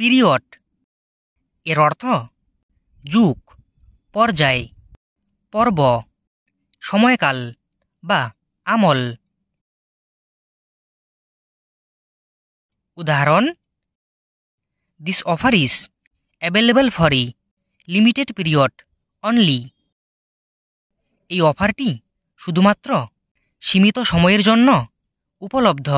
period এর অর্থ যুগ পর্যায় পর্ব সময়কাল বা আমল উদাহরণ this offer is available for a limited period only এই অফারটি শুধুমাত্র সীমিত সময়ের জন্য উপলব্ধ